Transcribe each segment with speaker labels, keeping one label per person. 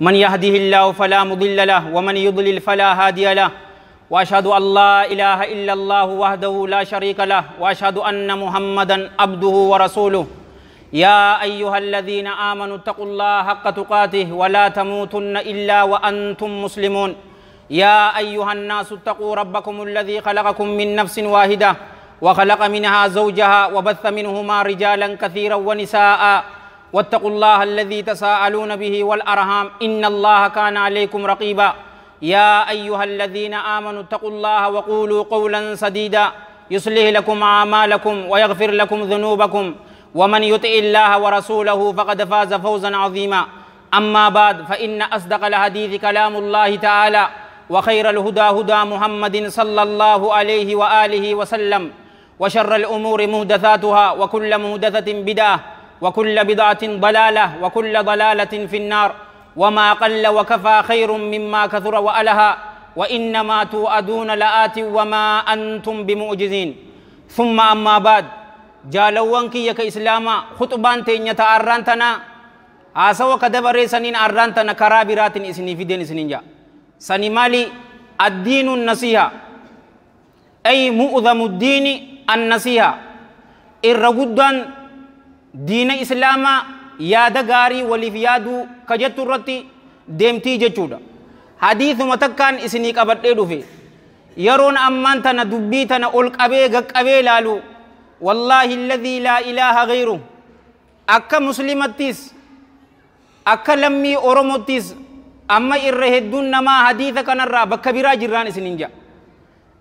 Speaker 1: من يهده الله فلا مضل له ومن يضلل فلا هادي له واشهد ان لا اله الا الله وحده لا شريك له واشهد ان محمدا عبده ورسوله يا ايها الذين امنوا اتقوا الله حق تقاته ولا تموتن الا وانتم مسلمون يا ايها الناس اتقوا ربكم الذي خلقكم من نفس واحده وخلق منها زوجها وبث منهما رجالا كثيرا ونساء واتقوا الله الذي تساءلون به والأرهام إن الله كان عليكم رقيبا يا أيها الذين آمنوا اتقوا الله وقولوا قولا سديدا يصلح لكم أعمالكم ويغفر لكم ذنوبكم ومن يطع الله ورسوله فقد فاز فوزا عظيما أما بعد فإن أصدق الحديث كلام الله تعالى وخير الهدى هدى محمد صلى الله عليه وآله وسلم وشر الأمور مهدثاتها وكل مهدثة بدأة وكل بدعة ضلالة وكل ضلالة في النار وما قل وكفى خير مما كثر وألها وإنما توأدون لآت وما أنتم بمؤجزين ثم أما بعد جالوان كي يك إسلاما خطبان تين يتعران تنا آسوا كدبر سنين أران كرابرات إسني في دين إسنين جا سني مالي الدين النصيحة أي مؤذم الدين النصيحة إرغدان diina islaamaa yaada gaarii waliif yaaduu ka jettu irratti deemtii jechuudha. Hadiisuma takkaan isinii qabadhee dhufe yeroon ammaan tana dubbii tana ol qabee gaqqabee ilaalu wallaahi alladhii laa ilaaha ghayru akka muslimattis akka lammii oromottis amma irra hedduun namaa hadiisa kanarraa bakka biraa jirraan isiniin ja'a.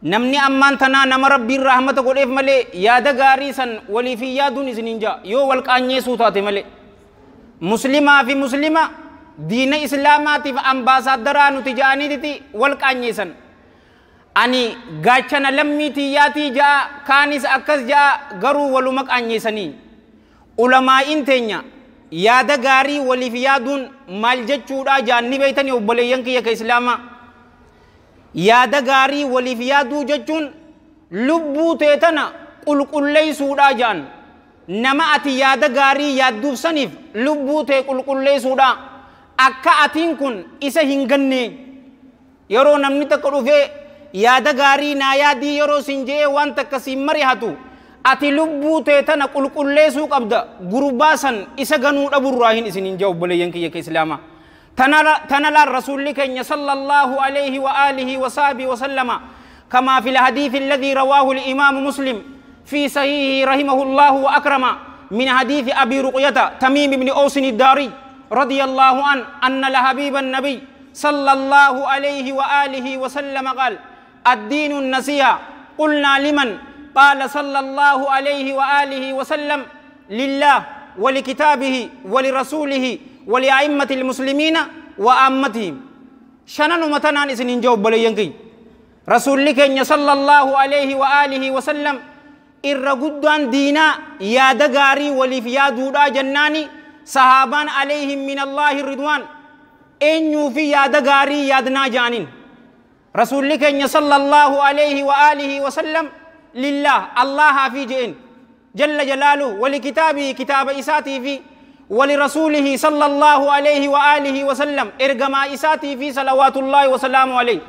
Speaker 1: namni ammaan tanaa nama rabbiin rahmata godheef malee yaada gaarii san waliifii yaaduun isiniin jaa yoo walqaanyeessuu taate malee muslimaa fi muslima diina islaamaatiif ambaasaadaraa nuti ja'aniititi walqaanyeessan ani gaachana lammii tiyyaatii ja'a kaanis akkas ja'a garuu waluma qaanyeessanii ulamaa'iin teenya yaada gaarii waliif yaaduun maal jechuudhaa jaanni beeytanii obboleeyyan kiyya ka islaamaa yaada gaarii waliif yaaduu jechuun lubbuu teetana qulqulleessuudhaa jaan nama ati yaada gaarii yaadduuf saniif lubbuu tee qulqulleessuudhaa akka atiin kun isa hin ganne yeroo namni takka dhufee yaada gaarii naa yaadii yeroo sin jee waan takkasiin marihatu ati lubbuu tee tana qulqulleessuu qabda gurbaa san isa ganuu dhaburraa hin isiniin jaa obboleeyyan kiyya ka islaamaa تنلا الرسول لكن صلى الله عليه وآله وصحبه وسلم كما في الحديث الذي رواه الإمام مسلم في صحيحه رحمه الله وأكرم من حديث أبي رقية تميم بن أوس الداري رضي الله عنه أن لحبيب النبي صلى الله عليه وآله وسلم قال الدين النسيها قلنا لمن قال صلى الله عليه وآله وسلم لله ولكتابه ولرسوله ولأئمة المسلمين وأمتهم شنن متنان إسن جوب بلينكي رسول لك إن صلى الله عليه وآله وسلم إر قدان دينا يا دقاري ولي في يا دودا جناني صحابان عليهم من الله الرضوان إن في يا دقاري يا دنا جانين رسول لك إن صلى الله عليه وآله وسلم لله الله في جئن جل جلاله ولكتابه كتاب إساتي في ولرسوله صلى الله عليه وآله وسلم إرجما إساتي في صلوات الله وسلامه عليه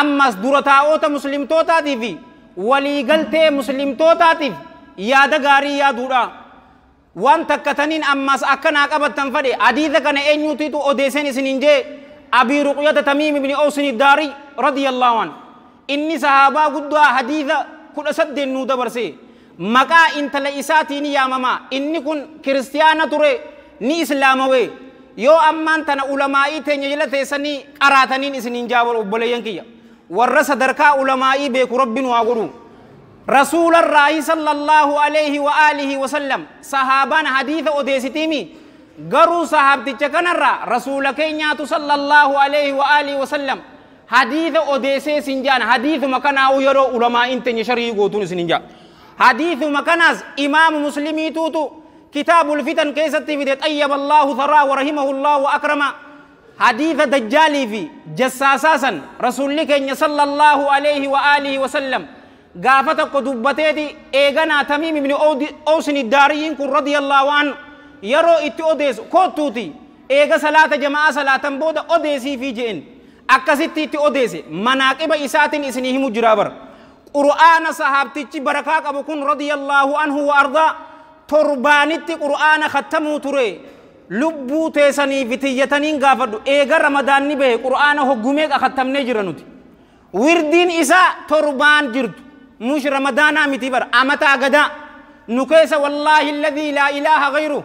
Speaker 1: أما دورتا أوتا مسلم توتا توتاتي في ولي قلت مسلم توتا توتاتي يا دغاري يا دورا وان تكتنين أما أكنا قبت تنفري عديد كان أنيوتي تو أديسين سننجي أبي رقية تميم بن أوسن الداري رضي الله عنه إني صحابا قدوا حديثة كل سد نودبرسي maqaa intala isaatiin yaamama inni kun kiristiyaana ture ni islaamawee yoo ammaan tana ulamaa'ii teenya jala teessanii qaraataniin isiniin jaabol obboleeyyan kiyya warra sadarkaa ulamaa'ii beeku rabbiin waa godhu رسول الله صلى الله عليه وآله وسلم صحابان حديث أديستيمي قروا صحابتي چكنر رسول كينيات صلى الله عليه وآله وسلم حديث أديسي سنجان حديث مكاناو يرو علماء انتن يشري قوتون سنجان حديث مكناز إمام مسلمي توتو كتاب الفتن كيستي في طيب الله ثرى ورحمه الله وأكرم حديث دجالي في جساساسا رسول لك صلى الله عليه وآله وسلم قافة قدبتي إيغنا تميم من أوسن الداريين كن رضي الله عنه يرو إتي كوتوتي إيغا صلاة جماعة صلاة بودا أوديسي في جئن أكسيتي إتي أوديسي مناقب إساتين إسنهم جرابر قرآن صحابتي بركة أبوكم رضي الله عنه وأرضاه تربانت قرآن ختموا تري lubbuu teessanii bitiyyataniin gaafadhu eega ramadaanni bahe qura'aana hoggumee akattamnee jira nuti wirdiin isaa torbaan jirtu mush ramadaanaa miti bara amataa gadaa nu keessa wallaahi alladhii laa ilaaha gayru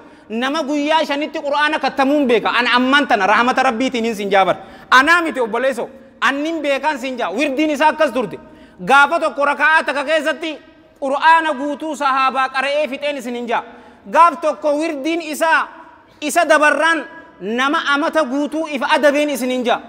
Speaker 1: nama guyyaa shanitti qura'aana akattamuun beeka an ammaan tana rahmata rabbiitiin hin sin jaabar anaa miti obboleesso annin beekaan sin jaa wirdiin isaa akkas turte gaafa tokko rakaa takka keessatti qura'aana guutuu sahaabaa qara'ee fixeen isin hin jaa gaaf tokko wirdiin isaa isa dabarraan nama amata guutuu ifa adabeen isin hin jaa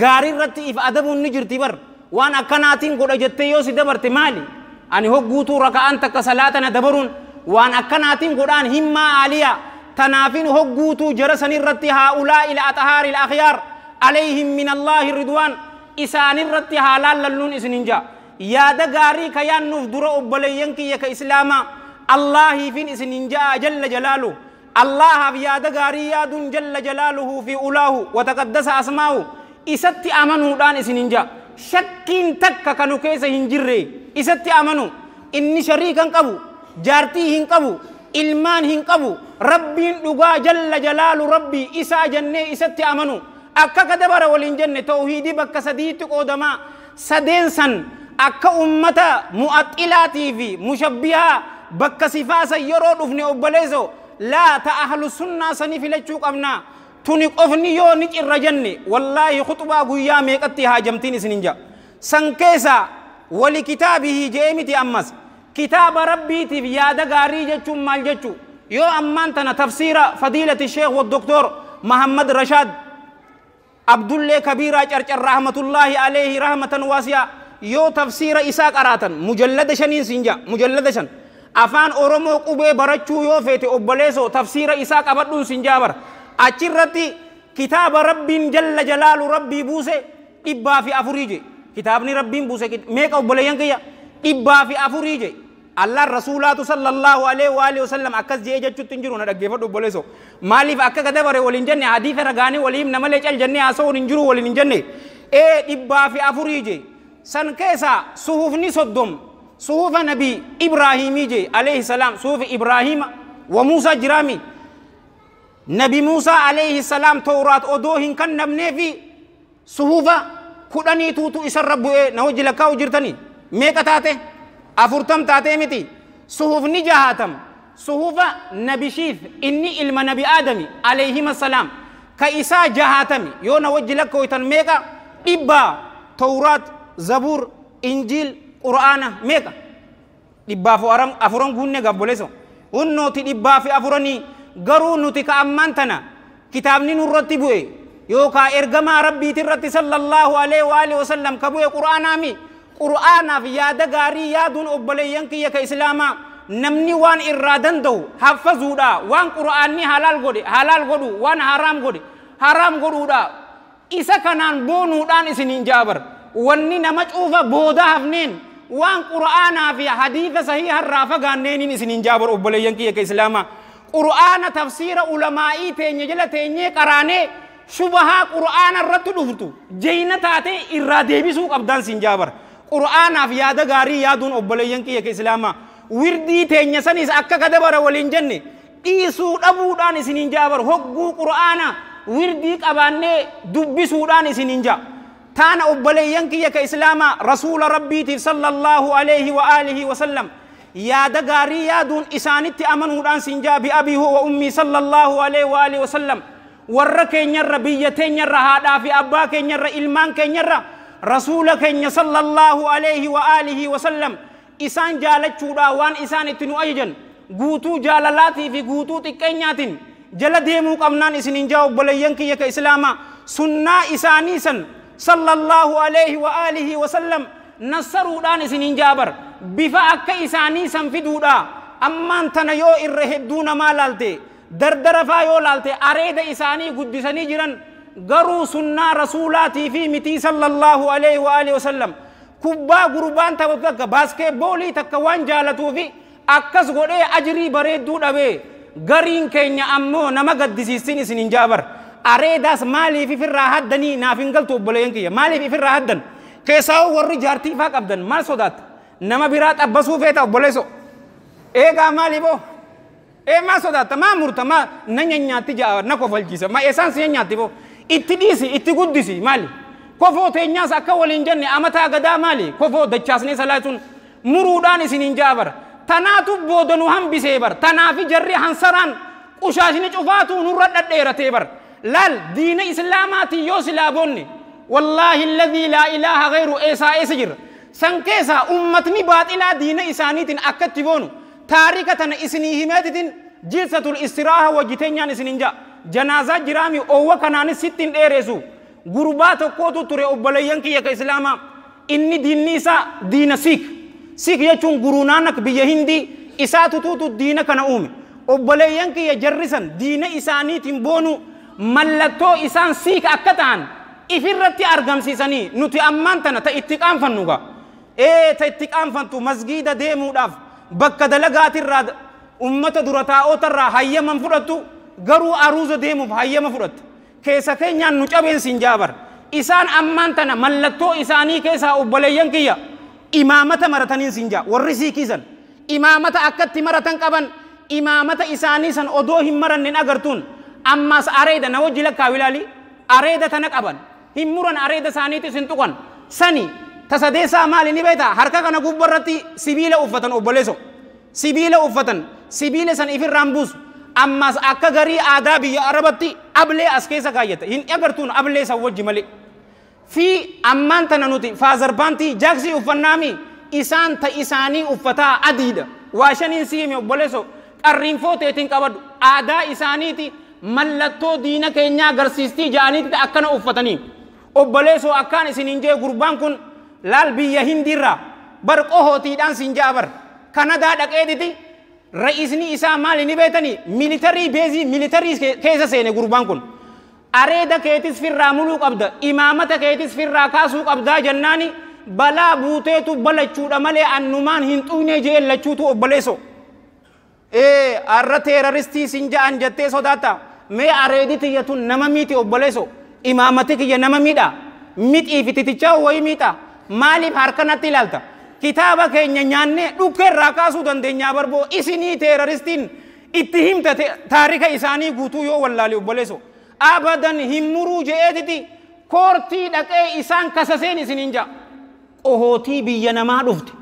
Speaker 1: gaarii irratti ifa adabuun ni jirti bar waan akkanaatiin godha jettee yoo si dabarte maali ani hogguutuu raka'aan takka salaatana dabaruun waan akkanaatiin godhaan himmaa aaliyaa tanaafin hogguutuu jara sanirratti haa ulaa ila axahaari ila akhyaar alayhim min allaahi ridwaan isaanirratti haa laallalluun isin hin jaa yaada gaarii kayaan nuuf dura obboleeyyan kiyya ka islaamaa allaahiifin isinin ja'a jalla jalaalu allahaaf yaada gaarii yaaduun jalla jalaaluhu fi ulaahu wataqaddasa asmaa'u isatti amanuudhaan isinin ja'a shakkiin takka kanu keessa hin jirre isatti amanu inni sharii kan qabu jaartii hin qabu ilmaan hin qabu rabbiin dhugaa jalla jalaalu rabbii isaa jennee isatti amanu akka ka dabara waliin jenne tawhiidii bakka sadiitti qoodamaa sadeen san akka ummata mu'attilaatii fi mushabbihaa bakka sifaasan yeroo dhufne obboleessoo laata ahlu sunnaa sanii filachuu qabna tuni qofni yoo ni cirra jenne wallaahi khutubaa guyyaa meeqatti haajamtiin isin hin san keessaa wali kitaabihi je'ee miti ammas kitaaba rabbiitiif yaada gaarii jechuun maal jechuu yoo ammaan tana tafsiira fadiilati sheekh waddoktor محمد رشاد عبد الله كبير أجر رحمة الله عليه yoo tafsiira isaa qaraatan mujallada shaniin siin jaa mujallada shan afaan oromoo qubee barachuu yoo feete obboleessoo tafsiira isaa qabadhuun siin jaa bara achirratti kitaaba rabbiin jalla jalaalu rabbii buuse dhibbaa fi afurii jee kitaabni rabbiin buuse meeqa obboleeyyan kiyya dhibbaa fi afurii jee allaan rasuulaatu sallallahu alaihi wa alihi wasallam akkas jee jechuutti hin jiru na dhaggeeffadhu obboleessoo maaliif akka gadabare waliin jenne hadiisa ragaanii waliin namalee cal jennee haasawu hin jiru waliin hin jenne ee dhibbaa fi afurii jee سن كيسا صحف نسدوم صحف نبي إبراهيم جي عليه السلام صحف إبراهيم وموسى جرامي نبي موسى عليه السلام تورات أدوهن كان نبني في صحف كدني توتو إسر رب إيه نهج لكاو جرتني ميكا تاتي أفرتم تاتي متي صحف نجاهاتم صحف نبي شيف إني إلما نبي آدمي عليهما السلام كإسا جهاتم يو وجه لكاو يتن ميكا إبا تورات zabuur injiil qur'aana meeqa dhibbaaf afuran guunne gabboleso hunnooti dhibbaaf afuranii garuu nuti ka ammaan tana kitaabni nurratti bu'e yookaan ergamaa rabbiiti irratti sallallahu alaihi wa alihi wasallam ka bu'e qur'aanaami qur'aanaaf yaada gaarii yaaduun obboleeyyan kiyya ka islaamaa namni waan irraa danda'u haffazuudha waan qur'aanni halaal godhe halaal godhu waan haraam godhe haraam godhuudha isa kanaan boonuudhaan isiniin jaabar. wanni nama cuufa booda hafneen waan qura'aanaa fi hadiisa sahii harraa isin isiniin jaabar obboleeyyan kiyya ka islaamaa qura'aana tafsiira ulamaa'ii teenye jala teenyee qaraanee shubahaa qura'aana irratti dhuftu jeyna taatee irraa deebisuu qabdaan siin jaabar qura'aanaaf yaada gaarii yaaduun obboleeyyan kiyya ka islaamaa wirdii teenya sanis akka kadabara waliin jenne dhiisuu dhabuudhaan isin jaabar hogguu qura'aana wirdii qabaannee dubbisuudhaan isiniin jaa تانا أبلي ينكي كي إسلاما رسول ربي صلى الله عليه وآله وسلم يا دغاري يا دون إسانتي أمن وران سنجا بأبي هو وأمي صلى الله عليه وآله وسلم وركين يرى بيتين يرى هذا في أباك يرى إلمان كين يرى رسولك صلى الله عليه وآله وسلم إسان جالت شودا وان إسان تنو أيجن قوتو جالالاتي في قوتو تكينياتين جلد يموك أمنان إسنين جاوب بليان كي يكا إسلاما سنة إسانيسن صلى الله عليه وآله وسلم نصروا دان سنين جابر بفا أكا إساني سنفدودا أمان تنيو دون ما لالتي دردر فا يو لالتي أريد إساني قدساني جران غرو سنة رسولاتي في متي صلى الله عليه وآله وسلم كبا قربان تاكا باسكي بولي تاكا وان جالتو في أكس غوري أجري بريدو دابي غرين كينيا أمو نما قدسيستين سنين جابر areedaas maaliif ifirraa haddanii naaf hin galtu obboleeyyan kiyya maaliif ifirraa haddan keessaa warri jaartii faa qabdan maal sodaatta nama biraa xabbasuu feeta obboleesso eegaa maaliifoo ee maa sodaatta maa murta maa na nyaanyaatti ja'a na kofalchiisa ma eessaan si nyaanyaatti boo itti dhiisi itti guddisi maali kofoo teenyaas akka waliin jenne amataa gadaa maali kofoo dachaasnee salaasuun muruudhaan isiniin ja'a bara tanaatu boodanuu hambisee bara tanaafi jarri hansaraan qushaashni cufaatu nurra dhadheeratee bara لال دين إسلاماتي يو سلابوني والله الذي لا إله غير إيسا إسجر سنكيسا أمتني باطلا دين إساني إسانيتين أكتبونو تاريكة إسني إسنيهماتتين جلسة الاستراحة وجتنيان إسننجا جنازة جرامي أوو كناني ستين إيريسو غربات قوتو تري أبليان كي يكا إسلاما إني دين نيسا دين سيك سيك يچون غرونانك بيهندي إساتو توتو دين كنا أومي أبليان كي يجرسن دين إسانيتين بونو ملتو إسان سيك أكتان إفرتي أرغم سيساني نوتي أمان تنا تا اتقام فنوغا إيه تا اتقام فنتو مزجيدة دي موداف بكة دلقات الراد أمت درتا أوتر را هيا منفرتو غرو أروز دي موف هيا منفرت كيسا كينيا نوچابين سنجابر إسان أمان تنا ملتو إساني كيسا أبليين كيا إمامة مرتنين سنجا ورسي كيزن إمامة أكت مرتن قبن إمامة إساني سن أدوهم مرنين أغرتون أماس أريد نو جل كاولالي أريد أن أقبل هم مرن أريد ساني تسنتقن سني تسديسا مالي نبيتا هركا كنا قبرتي سبيل أوفتن أبليسو سبيل أوفتن سبيل سن إفر رامبوس أماس أكا غري آدابي عربتي أبلي أسكيسا كايت هن أغرتون أبلي سوجي ملي في أمان تنانوتي فازر بانتي جاكسي أفنامي إسان تا إساني أوفتا أديد واشنين سيمي أبليسو قرين فوتي تنك أبدو آدا إسانيتي mallattoo diina keenyaa agarsiistii ja'aniitti akkana uffatanii obboleessoo akkaan isin hin gurbaan kun laal biyya hindiirraa bar qohootiidhaan sin jaa bar kanadaa dhaqeediti ra'isni isaa maali ni beetanii militarii beezii militarii keessa seene gurbaan kun areeda keetis firraa muluu qabda imaamata keetis firraa kaasuu qabdaa jennaani balaa buuteetu balachuudha malee annumaan hin xuune lachuutu obboleessoo. ee arra teeraristii sin jettee sodaataa mee areedi tiyyatu nama miiti obboleeso imaamati kiyya nama miidha mixii fi titichaa wayii miidha maaliif harkanatti ilaalta kitaaba keenya nyaannee dhukke irraa kaasuu dandeenyaa barboo isinii teeroristiin itti himta taarika isaanii guutuu yoo wallaale obboleeso abadan himmuruu je'eetiti koortii dhaqee isaan kasaseen isiniin ja'a qohootii biyya namaa dhufte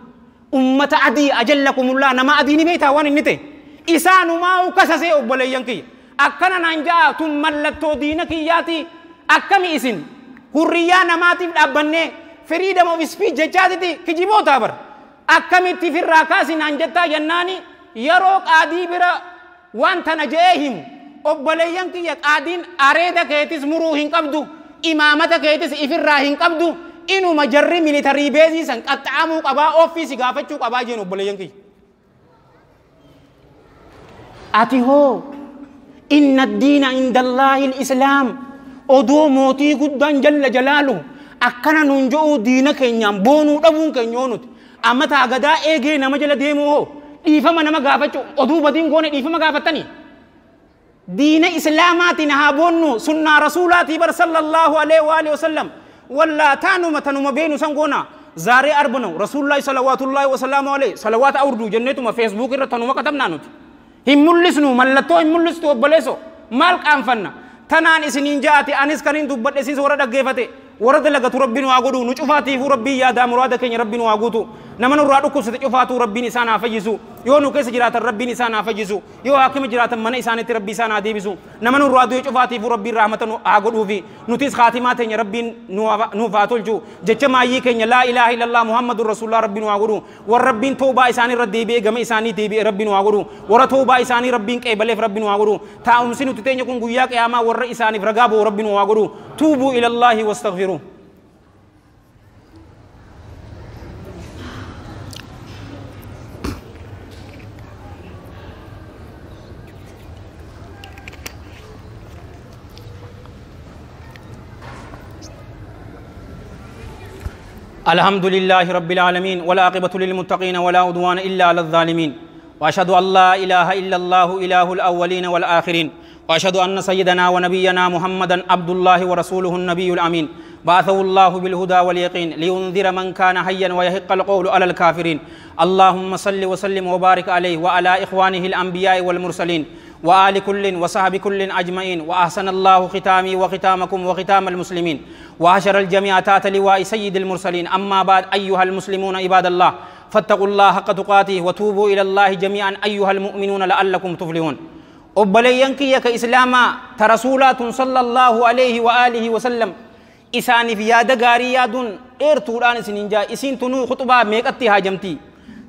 Speaker 1: ummata adii ajalla kumullaa nama adii ni beektaa waan inni ta'e isaanumaa kasasee obboleeyyan kiyya akkana naan ja'a tun mallattoo diina kiyyaati akkami isin hurriyyaa namaatiif dhaabbannee freedom of speech jechaatiti kijiboota bar akkamitti firraa kaasi naan jettaa jennaani yeroo qaadii bira waan tana je'ee himu obboleeyyan kiyya qaadiin areeda keetis muruu hin qabdu imaamata keetis ifirraa hin qabdu inuma jarri militarii beesiisan qaxxaamuu qabaa ofiisi gaafachuu qabaa jeen obboleeyyan kiyya ati hoo إن الدين عند الله الإسلام odoo mootii guddaan jalla jalaalu akkana nun jo'u diina keenyaan boonuu dhabuun keenyoo nuti amma taa gadaa eegee nama jala deemuu hoo dhiifama nama gaafachu oduu badiin goone dhiifama gaafattanii diina islaamaatiin haa boonnu sunnaa rasuulaatii bar sallallahu alaihi wa alihi wasallam wallaa taanuma tanuma beenu san goona zaaree arbanu rasuulullaahi salawaatullaahi wasalaamu alaihi salawaata awurduu jenneetuma feesbuuk irra tanuma katabnaa nuti هم ملسنو ملتو هم ملستو بلسو مال قانفنا تنان اسنين جاءتي انس كنين دبد اسيس ورد اغيفته ورد لغت ربنا اغدو نشفاتي ربي يا دام مرادك يا ربنا اغوتو نمن رادو كسد ربي نسانا فيسو yoo nu keessa jiraatan rabbiin isaa naaf fayyisuu yoo haakima jiraatan mana isaanitti rabbi isaa naa deebisu nama nu irraa du'e cufaatiifuu rabbiin raahmata haa godhuufi nutis kaatimaa teenya rabbiin nuuf haa tolchu jecha maayyii keenya laa ilaaha illallah muhammadun rasuulillah rabbiin waa godhu warra rabbiin toobaa isaanii irra deebi'ee gama isaanii deebi'ee rabbiin waa godhu warra toobaa isaanii rabbiin qeebaleef rabbiin waa godhu taa'umsi nuti teenya kun guyyaa qiyaamaa warra isaaniif ragaa bo'u rabbiin waa godhu tuubuu ilallaahi wastaghfiruu الحمد لله رب العالمين ولا عقبة للمتقين ولا عدوان إلا على الظالمين وأشهد أن لا إله إلا الله إله الأولين والآخرين وأشهد أن سيدنا ونبينا محمدا عبد الله ورسوله النبي الأمين بعثه الله بالهدى واليقين لينذر من كان حيا ويحق القول على الكافرين اللهم صل وسلم وبارك عليه وعلى إخوانه الأنبياء والمرسلين وآل كل وصحب كل أجمعين وأحسن الله ختامي وختامكم وختام المسلمين وحشر الجميع تات لواء سيد المرسلين أما بعد أيها المسلمون عباد الله فاتقوا الله حق تقاته وتوبوا إلى الله جميعا أيها المؤمنون لعلكم تفلحون أبلي ينكيك إسلاما ترسولات صلى الله عليه وآله وسلم إساني في ياد غارياد إرتوران سننجا إسين تنو خطبا ميكتها جمتي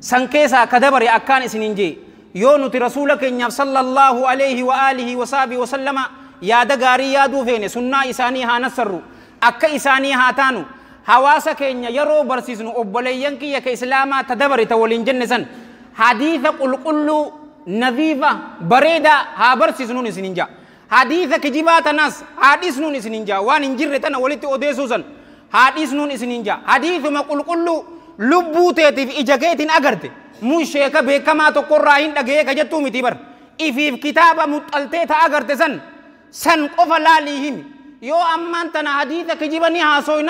Speaker 1: سنكيسا كدبر أكان سننجي yoo nuti rasuula keenyaaf sallallahu alaihi wa alihi wa saabi wa sallama yaada gaarii yaaduu feene sunnaa isaanii haa nassarru akka isaanii haa taanu hawaasa keenya yeroo barsiisnu obboleeyyan kiyya ka islaamaa ta dabari ta waliin jenne san hadiisa qulqulluu nadiifa bareedaa haa barsiisnuun isin hin jaa hadiisa kijibaa tanaas haa dhiisnuun isin hin jaa waan hin jirre tana walitti odeessuu san haa dhiisnuun isin hin jaa hadiisuma qulqulluu lubbuu teetiif ija keetiin agarte موشيكا بكما تقرأين لغيكا جتو متبر إفيف كتابة متلتة أغر تسن سن قفلا لهم يو أمان تنا حديثة كجيباني هاسوي ان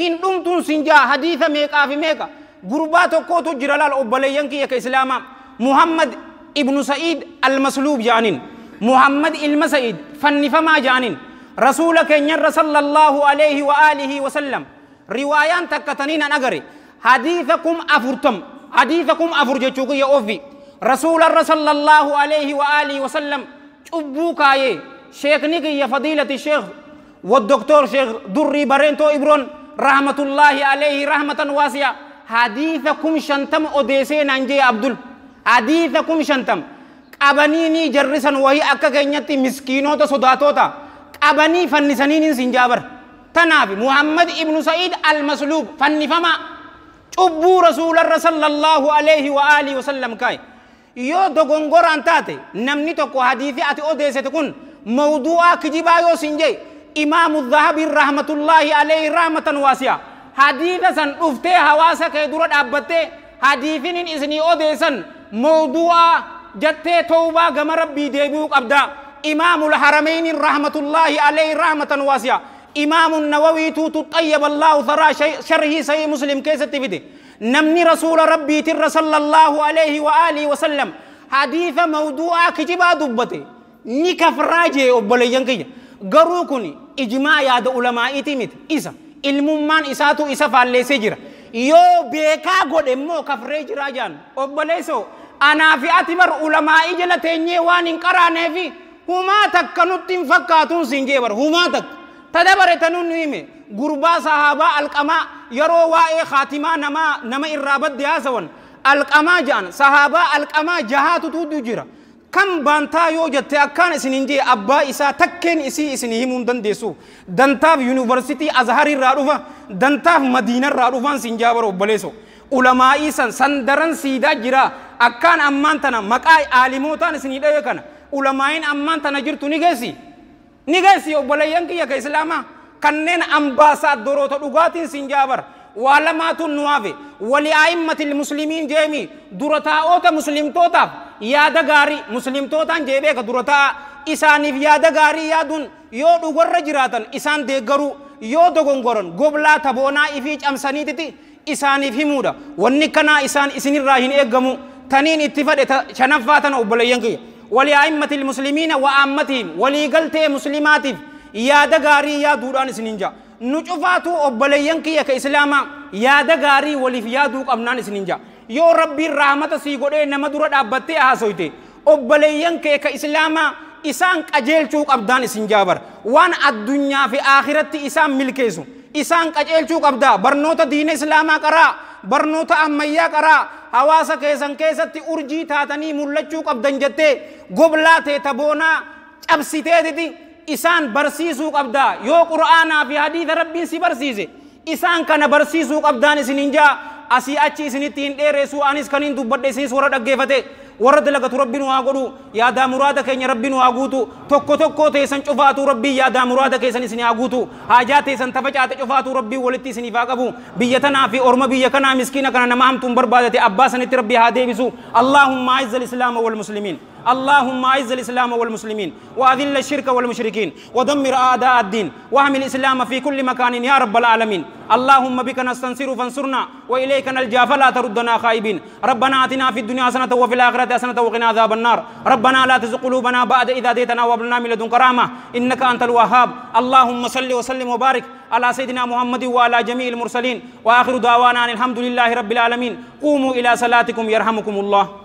Speaker 1: هن دمتون سنجا حديثة ميكا في ميكا غرباتو كوتو جرلال أبليان كي يكا إسلاما محمد ابن سعيد المسلوب جانين محمد علم سعيد فن فما جانين رسولك ينر صلى الله عليه وآله وسلم روايان تكتنين نغري حديثكم أفرتم hadiisakum afur jechuu أوفي رسول rasuularra صلى الله عليه وآله وسلم أبوك أي شيخ sheekni يا فضيلة الشيخ والدكتور شيخ دري برينتو إبرون رحمة الله عليه رحمة واسعة حديثكم شنتم أديسين أنجي عبدل حديثكم شنتم قبنيني جرسن وهي أكا كينيتي مسكينو تا صداتو تا أبني فنسنين سنجابر تنابي محمد ابن سعيد المسلوب فنفما cubbuu rasuularra sallallahu alaihi wa alihi wasallam kaa'e yoo dogongoraan taate namni tokko hadiifi ati odeessite kun mawdu'aa kijibaa yoo sin jee imaamu dhahabiin rahmatullaahi alaihi rahmatan waasiyaa hadiisa san dhuftee hawaasa kee dura dhaabbattee hadiifiniin isinii odeessan mawdu'aa jattee towbaa gama rabbii deebi'uu qabdaa imaamu lharameyniin rahmatullaahi alaihi rahmatan waasiyaa إمام النووي تطيب الله ثرى شره سي مسلم كيست فيدي نمني رسول ربي تر صلى الله عليه وآله وسلم حديث موضوع كجبا دبته ني كفراجي أبليان كي garuu kun ijmaa yaada ulamaa'iti miti isa ilmummaan isaatu isa faalleessee jira yoo beekaa godhe immoo kafree jiraa jaan obboleessoo anaa fi ati bar ulamaa'ii jala teenyee waan hin qaraaneefi humaa takka nutti hin fakkaatuun siin jee bar humaa takka تدبر تنونيمي غربا صحابة القما يرو واي خاتما نما نما الرابط ديا سون القما جان صحابة القما جهات تودو جرا كم بانتا يو جت اكان سننجي ابا اسا تكين اسي اسني همون دن ديسو دنتاف يونيفرسيتي ازهر الرادوفا دنتاف مدينة الرادوفان سنجابرو بليسو علماء سن سندرن سيدا جرا اكان امان تنا مقاي عالموتان سنيدا يكن علماء امان جرتوني جيسي ni geessi obboleeyyan kiyya ka islaamaa kanneen ambaasaaddoroota dhugaatiin siin jaabar waa lamaatuun nu hafe wali aa'immati musliimiin jeemi dura taa'oota muslimtootaaf yaada gaarii muslimtootaan jee beeka dura taa'a isaaniif yaada gaarii yaaduun yoo dhugarra jiraatan isaan deeggaruu yoo dogongoron goblaa taboonaa ifii camsaniititi isaaniif himuudha wanni kanaa isaan isinirraa hin eeggamu taniin itti fadhe shanaffaa tana obboleeyyan kiyya ولأئمة المسلمين وأمتهم ولقلت مسلمات يا دغاري يا دوران سننجا نجفاتو أبليان كي إسلاما يا دغاري ولف يا دوك أمنان سننجا يو ربي الرحمة سيقول نما نمدورة أبتي أحسويته أبليان كي إسلاما إسان قجيل چوك أبدان سنجابر وان الدنيا في آخرت إسان ملكيسو إسان قجيل چوك أبدا برنوت دين إسلاما كرا barnoota ammayyaa qaraa hawaasa keessan keessatti urjii taatanii mul'achuu qabdan jettee goblaa teeta boonaa cabsiteetiti isaan barsiisuu qabdaa yoo qura'aanaa fi hadiisa rabbiin si barsiise isaan kana barsiisuu qabdaan isinin jaa asii achi isinitti hin dheeressu anis kan hin dubbadhe isinis warra dhaggeeffate warra dalagatu rabbiin waa godhu yaadaa muraada keenya rabbiin waa guutu tokko tokko teessan cufaatu rabbiin yaadaa muraada keessan isin haa guutu haajaa teessan tafacaate cufaatu rabbiin walitti isiniif haa qabu biyya tanaa fi orma biyya kanaa miskiina kana nama hamtuun barbaadate abbaa sanitti rabbii haa deebisu allaahumma aizza al islaama wal muslimiin اللهم أعز الإسلام والمسلمين وأذل الشرك والمشركين ودمر أعداء الدين واهم الإسلام في كل مكان يا رب العالمين اللهم بك نستنصر فانصرنا وإليك نلجا فلا تردنا خائبين ربنا آتنا في الدنيا حسنة وفي الآخرة حسنة وقنا عذاب النار ربنا لا تزغ قلوبنا بعد اذا هديتنا وهب لنا من لدنك رحمة إنك أنت الوهاب اللهم صل وسلم وبارك على سيدنا محمد وعلى جميع المرسلين وآخر دعوانا أن الحمد لله رب العالمين قوموا إلى صلاتكم يرحمكم الله